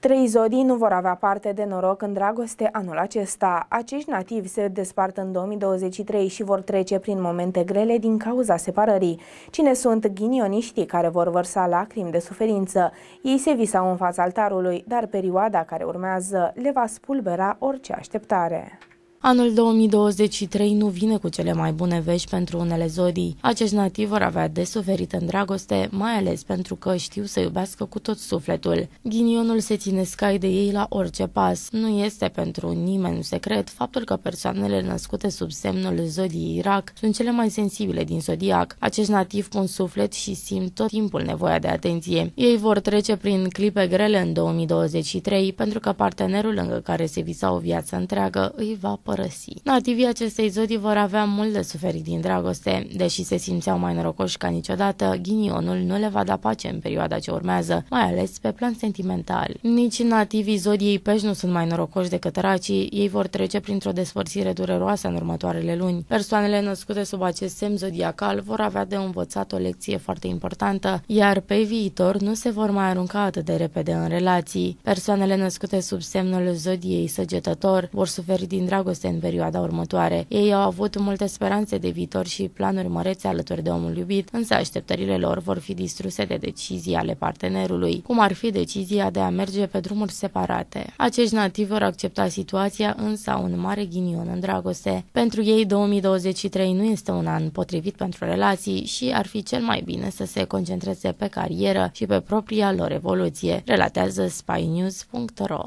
Trei zodii nu vor avea parte de noroc în dragoste anul acesta. Acești nativi se despart în 2023 și vor trece prin momente grele din cauza separării. Cine sunt ghinioniștii care vor vărsa lacrimi de suferință? Ei se visau în fața altarului, dar perioada care urmează le va spulbera orice așteptare. Anul 2023 nu vine cu cele mai bune vești pentru unele zodii. Acești nativi vor avea de suferit în dragoste, mai ales pentru că știu să iubească cu tot sufletul. Ghinionul se ține scai de ei la orice pas. Nu este pentru nimeni un secret faptul că persoanele născute sub semnul zodiei Irak sunt cele mai sensibile din zodiac. Acești nativi pun suflet și simt tot timpul nevoia de atenție. Ei vor trece prin clipe grele în 2023 pentru că partenerul lângă care se visa o viață întreagă îi va părăsi. Nativii acestei zodii vor avea mult de suferit din dragoste. Deși se simțeau mai norocoși ca niciodată, ghinionul nu le va da pace în perioada ce urmează, mai ales pe plan sentimental. Nici nativii zodiei pești nu sunt mai norocoși decât racii, ei vor trece printr-o despărțire dureroasă în următoarele luni. Persoanele născute sub acest semn zodiacal vor avea de învățat o lecție foarte importantă, iar pe viitor nu se vor mai arunca atât de repede în relații. Persoanele născute sub semnul zodiei săgetător vor suferi din dragoste dragoste în perioada următoare. Ei au avut multe speranțe de viitor și planuri mărețe alături de omul iubit, însă așteptările lor vor fi distruse de decizii ale partenerului, cum ar fi decizia de a merge pe drumuri separate. Acești nativi vor accepta situația, însă un mare ghinion în dragoste. Pentru ei, 2023 nu este un an potrivit pentru relații și ar fi cel mai bine să se concentreze pe carieră și pe propria lor evoluție, relatează spynews.ro.